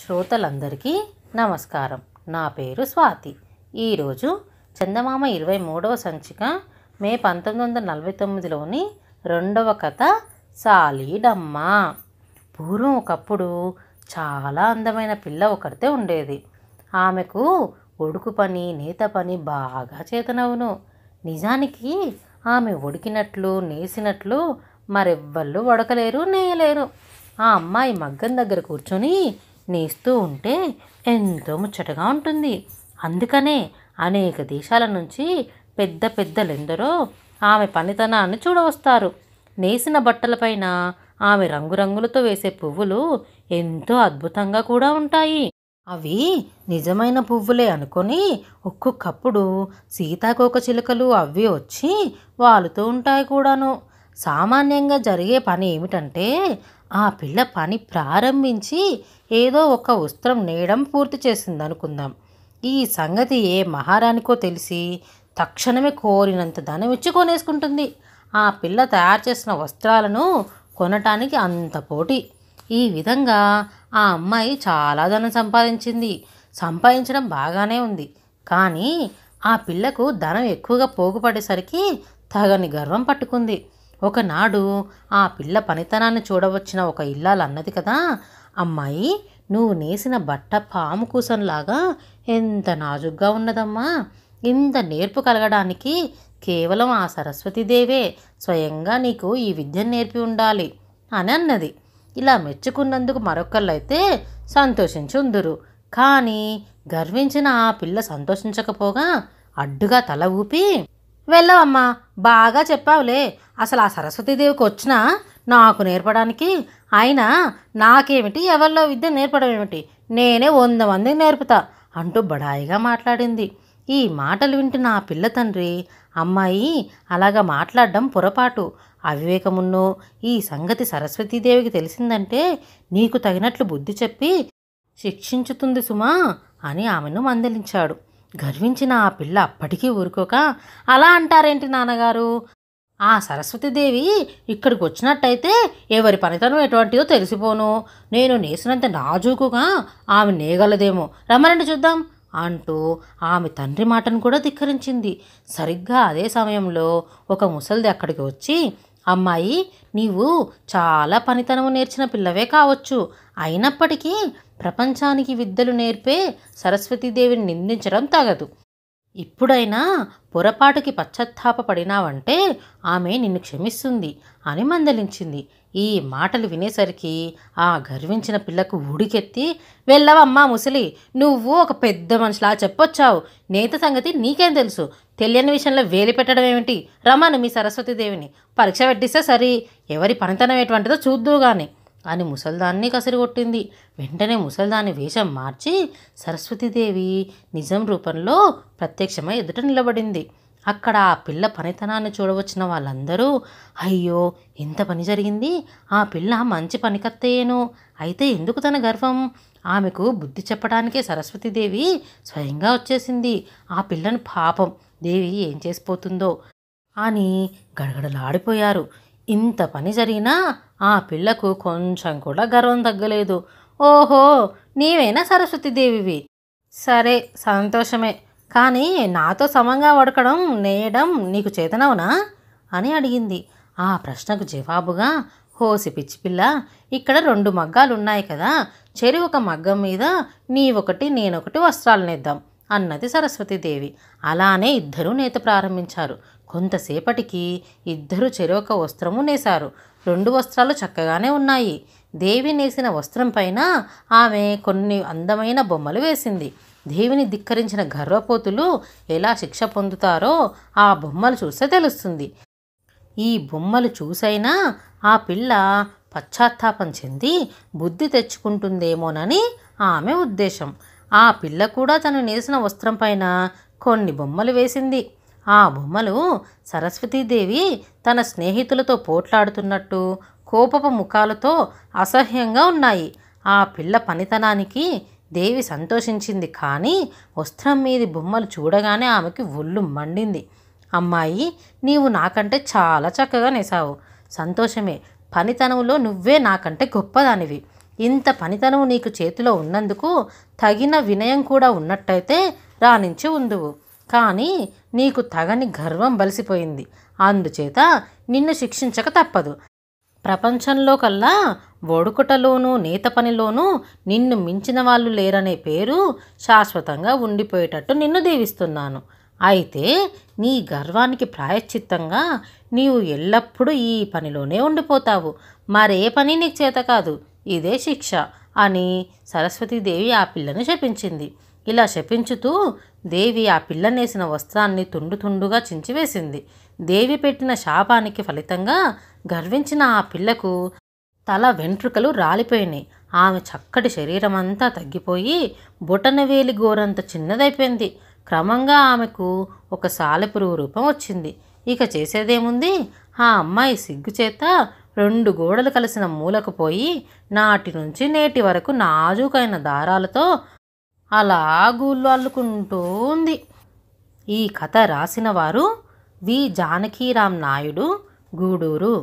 శ్రోతలందరికీ నమస్కారం నా పేరు స్వాతి ఈరోజు చందమామ ఇరవై మూడవ సంచిక మే పంతొమ్మిది వందల నలభై తొమ్మిదిలోని రెండవ కథ సాలీడమ్మ పూర్వం ఒకప్పుడు చాలా అందమైన పిల్ల ఒకరితే ఉండేది ఆమెకు ఒడుకు పని నేత పని బాగా చేతనవును నిజానికి ఆమె ఒడికినట్లు నేసినట్లు మరెవ్వళ్ళు వడకలేరు నేయలేరు ఆ అమ్మాయి మగ్గం దగ్గర కూర్చొని నేస్తూ ఉంటే ఎంతో ముచ్చటగా ఉంటుంది అందుకనే అనేక దేశాల నుంచి పెద్ద పెద్దలెందరో ఆమె పనితనాన్ని చూడవస్తారు నేసిన బట్టలపైన ఆమె రంగురంగులతో వేసే పువ్వులు ఎంతో అద్భుతంగా కూడా ఉంటాయి అవి నిజమైన పువ్వులే అనుకొని ఒక్కొక్కప్పుడు సీతాకోక చిలుకలు అవి వచ్చి వాలుతూ ఉంటాయి కూడాను సామాన్యంగా జరిగే పని ఏమిటంటే ఆ పిల్ల పని ప్రారంభించి ఏదో ఒక వస్త్రం నేయడం పూర్తి చేసింది అనుకుందాం ఈ సంగతి ఏ మహారానికో తెలిసి తక్షణమే కోరినంత ధనం ఇచ్చి కొనేసుకుంటుంది ఆ పిల్ల తయారు చేసిన వస్త్రాలను కొనటానికి అంత పోటీ ఈ విధంగా ఆ అమ్మాయి చాలా ధనం సంపాదించింది సంపాదించడం బాగానే ఉంది కానీ ఆ పిల్లకు ధనం ఎక్కువగా పోగుపడేసరికి తగని గర్వం పట్టుకుంది ఒకనాడు ఆ పిల్ల పనితనాన్ని చూడవచ్చిన ఒక ఇల్లాలు అన్నది కదా అమ్మాయి నువ్వు నేసిన బట్ట పాము కూసంలాగా ఎంత నాజుగ్గా ఉన్నదమ్మా ఇంత నేర్పు కలగడానికి కేవలం ఆ సరస్వతీదేవే స్వయంగా నీకు ఈ విద్యను నేర్పి ఉండాలి అని అన్నది ఇలా మెచ్చుకున్నందుకు మరొకళ్ళైతే సంతోషించుందురు కానీ గర్వించిన ఆ పిల్ల సంతోషించకపోగా అడ్డుగా తల ఊపి వెళ్ళవమ్మా బాగా చెప్పావులే అసలు ఆ సరస్వతీదేవికి వచ్చినా నాకు నేర్పడానికి ఆయన నాకేమిటి ఎవరిలో విద్య నేర్పడం ఏమిటి నేనే వంద మందికి నేర్పుతా అంటూ బడాయిగా మాట్లాడింది ఈ మాటలు వింటున్న ఆ పిల్ల తండ్రి అమ్మాయి అలాగ మాట్లాడడం పొరపాటు అవివేకమున్నో ఈ సంగతి సరస్వతీదేవికి తెలిసిందంటే నీకు తగినట్లు బుద్ధి చెప్పి శిక్షించుతుంది సుమా అని ఆమెను మందలించాడు గర్వించిన ఆ పిల్ల అప్పటికీ ఊరుకోక అలా అంటారేంటి నాన్నగారు ఆ సరస్వతీదేవి ఇక్కడికి వచ్చినట్టయితే ఎవరి పనితనం ఎటువంటిదో తెలిసిపోను నేను నేసినంత నాజూకుగా ఆమె నేగలదేమో రమ్మనండి చూద్దాం అంటూ ఆమె తండ్రి మాటను కూడా ధిక్కరించింది సరిగ్గా అదే సమయంలో ఒక ముసలిది అక్కడికి వచ్చి అమ్మాయి నీవు చాలా పనితనము నేర్చిన పిల్లవే కావచ్చు అయినప్పటికీ ప్రపంచానికి విద్యలు నేర్పే సరస్వతీదేవిని నిందించడం తగదు ఇప్పుడైనా పొరపాటుకి పశ్చత్తాప పడినావంటే ఆమె నిన్ను క్షమిస్తుంది అని మందలించింది ఈ మాటలు వినేసరికి ఆ గర్వించిన పిల్లకు ఉడికెత్తి వెళ్ళవమ్మా ముసలి నువ్వు ఒక పెద్ద మనిషిలా చెప్పొచ్చావు నేత సంగతి నీకేం తెలుసు తెలియని విషయంలో వేలి పెట్టడం ఏమిటి రమ్మను మీ సరస్వతీదేవిని పరీక్ష పెట్టిస్తే సరి ఎవరి పనితనం ఎటువంటిదో చూద్దు కానీ అని ముసల్దాన్ని కసిరిగొట్టింది వెంటనే ముసల్దాని వేషం మార్చి సరస్వతీదేవి నిజం రూపంలో ప్రత్యక్షమై ఎదుట నిలబడింది అక్కడ ఆ పిల్ల పనితనాన్ని చూడవచ్చిన వాళ్ళందరూ అయ్యో ఇంత పని జరిగింది ఆ పిల్ల మంచి పనికత్తయేను అయితే ఎందుకు తన గర్వం ఆమెకు బుద్ధి చెప్పడానికే సరస్వతీదేవి స్వయంగా వచ్చేసింది ఆ పిల్లను పాపం దేవి ఏం చేసిపోతుందో అని గడగడలాడిపోయారు ఇంత పని జరిగినా ఆ పిల్లకు కొంచెం కూడా గర్వం తగ్గలేదు ఓహో నీవేనా సరస్వతీదేవివి సరే సంతోషమే కానీ నాతో సమంగా వడకడం నేయడం నీకు చేతనవునా అని అడిగింది ఆ ప్రశ్నకు జవాబుగా హోసి పిచ్చి పిల్ల ఇక్కడ రెండు మగ్గాలున్నాయి కదా చెరి ఒక మగ్గం మీద నీ ఒకటి నేనొకటి వస్త్రాలు నేద్దాం అన్నది సరస్వతీదేవి అలానే ఇద్దరూ నేత ప్రారంభించారు కొంతసేపటికి ఇద్దరు చెరొక వస్త్రము నేశారు రెండు వస్త్రాలు చక్కగానే ఉన్నాయి దేవి నేసిన వస్త్రం పైన ఆమె కొన్ని అందమైన బొమ్మలు వేసింది దేవిని ధిక్కరించిన గర్వపోతులు ఎలా శిక్ష పొందుతారో ఆ బొమ్మలు చూస్తే తెలుస్తుంది ఈ బొమ్మలు చూసైనా ఆ పిల్ల పశ్చాత్తాపం చెంది బుద్ధి తెచ్చుకుంటుందేమోనని ఆమె ఉద్దేశం ఆ పిల్ల కూడా తను నేసిన వస్త్రం పైన కొన్ని బొమ్మలు వేసింది ఆ బొమ్మలు సరస్వతీదేవి తన స్నేహితులతో పోట్లాడుతున్నట్టు కోపపు ముఖాలతో అసహ్యంగా ఉన్నాయి ఆ పిల్ల పనితనానికి దేవి సంతోషించింది కానీ వస్త్రం మీది బొమ్మలు చూడగానే ఆమెకి ఒళ్ళు మండింది అమ్మాయి నీవు నాకంటే చాలా చక్కగా నేసావు సంతోషమే పనితనంలో నువ్వే నాకంటే గొప్పదానివి ఇంత పనితనం నీకు చేతిలో ఉన్నందుకు తగిన వినయం కూడా ఉన్నట్టయితే రాణించి ఉందువు కానీ నీకు తగని గర్వం బలిసిపోయింది అందుచేత నిన్ను శిక్షించక తప్పదు ప్రపంచంలో కల్లా ఒడుకుటలోనూ నేత పనిలోనూ నిన్ను మించిన వాళ్ళు లేరనే పేరు శాశ్వతంగా ఉండిపోయేటట్టు నిన్ను దీవిస్తున్నాను అయితే నీ గర్వానికి ప్రాయశ్చిత్తంగా నీవు ఎల్లప్పుడూ ఈ పనిలోనే ఉండిపోతావు మరే పని నీకు చేత కాదు ఇదే శిక్ష అని సరస్వతీదేవి ఆ పిల్లను శపించింది ఇలా శపించుతూ దేవి ఆ పిల్లనేసిన వస్త్రాన్ని తుండు తుండుగా చించివేసింది దేవి పెట్టిన శాపానికి ఫలితంగా గర్వించిన ఆ పిల్లకు తల వెంట్రుకలు రాలిపోయినాయి ఆమె చక్కటి శరీరమంతా తగ్గిపోయి బుటనవేలి గోరంత చిన్నదైపోయింది క్రమంగా ఆమెకు ఒక సాలెపురుగు రూపం వచ్చింది ఇక చేసేదేముంది ఆ అమ్మాయి సిగ్గు చేత రెండు గోడలు కలిసిన మూలకు పోయి నాటి నుంచి నేటి వరకు నాజూకైన దారాలతో అలా గూళ్ళు అల్లుకుంటూ ఉంది ఈ కథ రాసిన వారు వి జానకీరామ్ నాయుడు గూడూరు